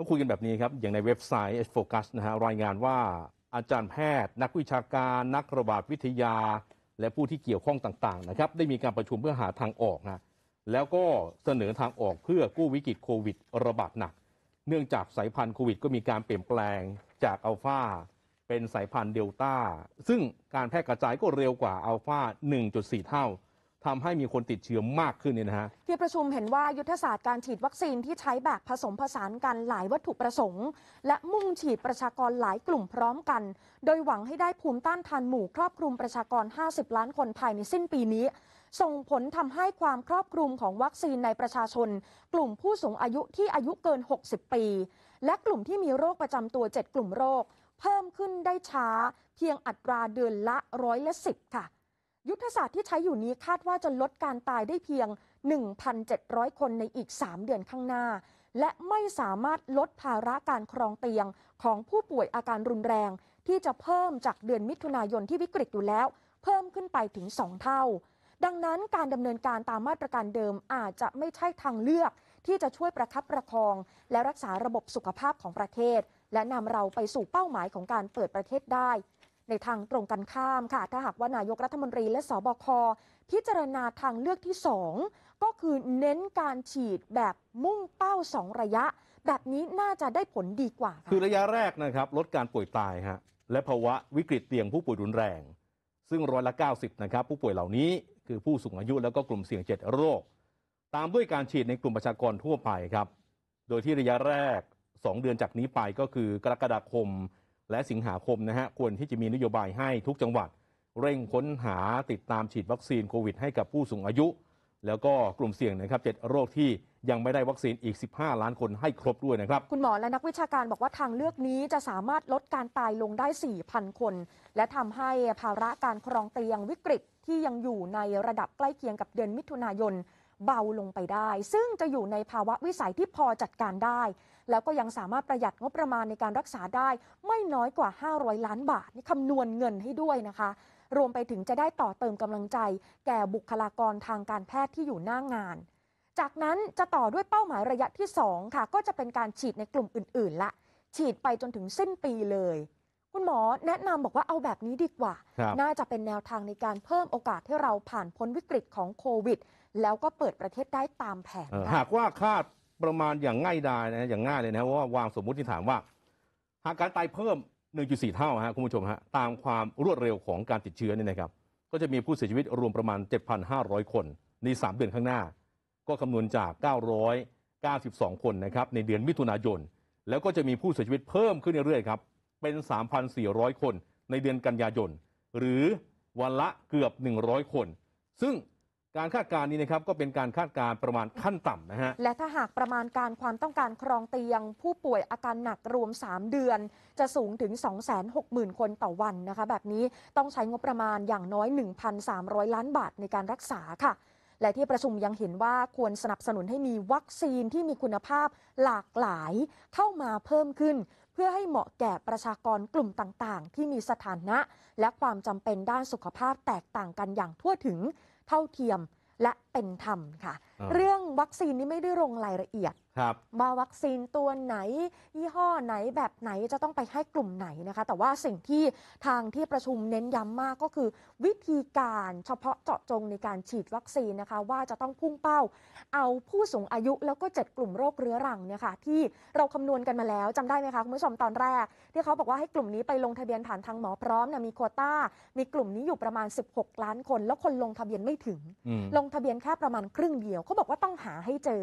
้องคุยกันแบบนี้ครับอย่างในเว็บไซต์ Focus นะฮะรายงานว่าอาจารย์แพทย์ นักวิชาการนักระบาดวิทยา และผู้ที่เกี่ยวข้องต่างๆนะครับได้มีการประชุมเพื่อหาทางออกนะแล้วก็เสนอทางออกเพื่อกู้วิกฤตโควิดระบาดหนัก เนื่องจากสายพันธุ์โควิดก็มีการเปลี่ยนแปลงจากอัลฟาเป็นสายพันธุ์เดลต้าซึ่งการแพร่กระจายก็เร็วกว่าอัลฟา1.4 เท่าทำให้มีคนติดเชื้อมากขึ้นเนี่ยนะฮะ ที่ประชุมเห็นว่า ยุทธศาสตร์การฉีดวัคซีนที่ใช้แบบผสมผสานกันหลายวัตถุประสงค์ และมุ่งฉีดประชากรหลายกลุ่มพร้อมกัน โดยหวังให้ได้ภูมิต้านทานหมู่ครอบคลุมประชากร 50 ล้านคนภายในสิ้นปีนี้ ส่งผลทำให้ความครอบคลุมของวัคซีนในประชาชน กลุ่มผู้สูงอายุที่อายุเกิน 60 ปี และกลุ่มที่มีโรคประจำตัว 7 กลุ่มโรค เพิ่มขึ้นได้ช้าเพียงอัตราเดือนละร้อยละสิบค่ะยุทธศาสตร์ที่ใช้อยู่นี้คาดว่าจะลดการตายได้เพียง 1,700 คนในอีก 3 เดือนข้างหน้า และไม่สามารถลดภาระการครองเตียงของผู้ป่วยอาการรุนแรง ที่จะเพิ่มจากเดือนมิถุนายนที่วิกฤตอยู่แล้ว เพิ่มขึ้นไปถึง 2 เท่า ดังนั้นการดำเนินการตามมาตรการเดิมอาจจะไม่ใช่ทางเลือก ที่จะช่วยประคับประคองและรักษาระบบสุขภาพของประเทศ และนำเราไปสู่เป้าหมายของการเปิดประเทศได้ในทางตรงกันข้ามค่ะ ถ้าหากว่านายกรัฐมนตรีและสบค พิจารณาทางเลือกที่ 2 ก็คือเน้นการฉีดแบบมุ่งเป้า 2 ระยะ แบบนี้น่าจะได้ผลดีกว่าค่ะ คือระยะแรกนะครับ ลดการป่วยตายฮะและภาวะวิกฤตเตียงผู้ป่วยรุนแรง ซึ่งร้อยละ90 นะครับ ผู้ป่วยเหล่านี้คือผู้สูงอายุแล้วก็กลุ่มเสี่ยง7โรค ตามด้วยการฉีดในกลุ่มประชากรทั่วไปครับโดยที่ระยะแรก 2 เดือนจากนี้ไปก็คือกรกฎาคมและสิงหาคมนะฮะควรที่จะมีนโยบายให้ทุกจังหวัด เร่งค้นหาติดตามฉีดวัคซีนโควิด ให้กับผู้สูงอายุ แล้วก็กลุ่มเสี่ยงนะครับเจ็ดโรคที่ยังไม่ได้วัคซีนอีก 15 ล้านคนให้ครบด้วยนะครับคุณหมอและนักวิชาการบอกว่าทางเลือกนี้ จะสามารถลดการตายลงได้ 4,000 คน และทำให้ภาระการครองเตียงวิกฤตที่ยังอยู่ในระดับใกล้เคียงกับเดือนมิถุนายนเบาลงไปได้ ซึ่งจะอยู่ในภาวะวิสัยที่พอจัดการได้ แล้วก็ยังสามารถประหยัดงบประมาณในการรักษาได้ ไม่น้อยกว่า 500 ล้านบาทนี่คำนวณเงินให้ด้วยนะคะ รวมไปถึงจะได้ต่อเติมกำลังใจ แก่บุคลากรทางการแพทย์ที่อยู่หน้างงาน จากนั้นจะต่อด้วยเป้าหมายระยะที่ 2 ค่ะ ก็จะเป็นการฉีดในกลุ่มอื่นๆ ละ ฉีดไปจนถึงสิ้นปีเลย คุณหมอแนะนำบอกว่าเอาแบบนี้ดีกว่าน่าจะเป็นแนวทางในการเพิ่มโอกาสที่เราผ่านพ้นวิกฤตของโควิดแล้วก็เปิดประเทศได้ตามแผนหากว่าคาดประมาณอย่างง่ายดายนะอย่างง่ายเลยนะว่าวางสมมติฐานว่า หากการตายเพิ่ม 1.4 เท่าฮะคุณผู้ชมฮะตามความรวดเร็วของการติดเชื้อเนี่ยนะครับ ก็จะมีผู้เสียชีวิตรวมประมาณ 7,500 คน ใน 3 เดือนข้างหน้า ก็คำนวณจาก 992 คนนะครับในเดือนมิถุนายนแล้วก็จะมีผู้เสียชีวิตเพิ่มขึ้นเรื่อยๆครับเป็น 3,400 คน ในเดือนกันยายนหรือวันละเกือบ 100 คน ซึ่งการคาดการณ์นี้นะครับก็เป็นการคาดการณ์ประมาณขั้นต่ำนะฮะ และถ้าหากประมาณการความต้องการครองเตียง ผู้ป่วยอาการหนักรวม 3 เดือน จะสูงถึง 260,000 คนต่อวันนะคะแบบนี้ต้องใช้งบประมาณอย่างน้อย 1,300 ล้านบาทในการรักษาค่ะ และที่ประชุมยังเห็นว่าควรสนับสนุนให้มีวัคซีนที่มีคุณภาพหลากหลายเข้ามาเพิ่มขึ้น เพื่อให้เหมาะแก่ประชากรกลุ่มต่างๆ ที่มีสถานะและความจำเป็นด้านสุขภาพแตกต่างกันอย่างทั่วถึงเท่าเทียมและเป็นธรรมค่ะเรื่องวัคซีนนี่ไม่ได้ลงรายละเอียดว่าวัคซีนตัวไหนยี่ห้อไหนแบบไหนจะต้องไปให้กลุ่มไหนนะคะแต่ว่าสิ่งที่ทางที่ประชุมเน้นย้ำมากก็คือวิธีการเฉพาะเจาะจงในการฉีดวัคซีนนะคะว่าจะต้องพุ่งเป้าเอาผู้สูงอายุแล้วก็เจ็ดกลุ่มโรคเรื้อรังเนี่ยค่ะที่เราคำนวณกันมาแล้วจำได้ไหมคะคุณผู้ชมตอนแรก ที่เขาบอกว่าให้กลุ่มนี้ไปลงทะเบียนผ่านทางหมอพร้อมนะมีโคตา้ามีกลุ่มนี้อยู่ประมาณ 16 ล้านคน แล้วคนลงทะเบียนไม่ถึงลงทะเบียนแค่ประมาณครึ่งเดียวเขาบอกว่าต้องหาให้เจอ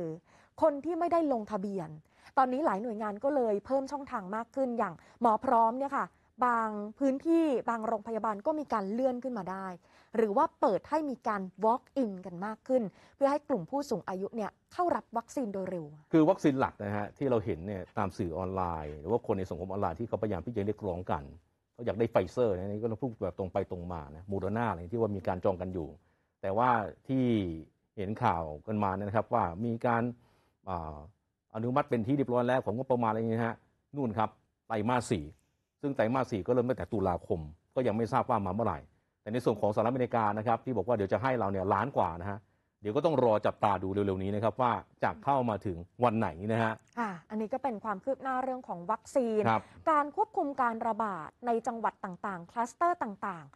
คนที่ไม่ได้ลงทะเบียน ตอนนี้หลายหน่วยงานก็เลยเพิ่มช่องทางมากขึ้นอย่างหมอพร้อมเนี่ยค่ะบางพื้นที่บางโรงพยาบาลก็มีการเลื่อนขึ้นมาได้ หรือว่าเปิดให้มีการ walk in กันมากขึ้น เพื่อให้กลุ่มผู้สูงอายุเนี่ยเข้ารับวัคซีนโดยเร็ว คือวัคซีนหลักนะฮะที่เราเห็นเนี่ยตามสื่อออนไลน์หรือว่าคนในสังคมออนไลน์ที่เขาพยายามที่จะเรียกร้องกัน เขาอยากได้ไฟเซอร์นะนี่ก็ต้องพูดแบบตรงไปตรงมานะโมเดอร์นาอะไรที่ว่ามีการจองกันอยู่แต่ว่าที่เห็นข่าวกันมานะครับว่ามีการอนุมัติเป็นที่เรียบร้อยแล้วของงบประมาณอะไรเงี้ยฮะนู่นครับ ไตรมาสสี่ซึ่งไตรมาสสี่ก็เริ่มตั้งแต่ตุลาคม ก็ยังไม่ทราบว่ามาเมื่อไหร่แต่ในส่วนของสหรัฐอเมริกานะครับ ที่บอกว่าเดี๋ยวจะให้เราเนี่ยล้านกว่านะฮะเดี๋ยวก็ต้องรอจับตาดูเร็วๆนี้นะครับว่าจะเข้ามาถึงวันไหนนะฮะค่ะอันนี้ก็เป็นความคืบหน้าเรื่องของวัคซีนการควบคุมการระบาดในจังหวัดต่างๆคลัสเตอร์ต่างๆ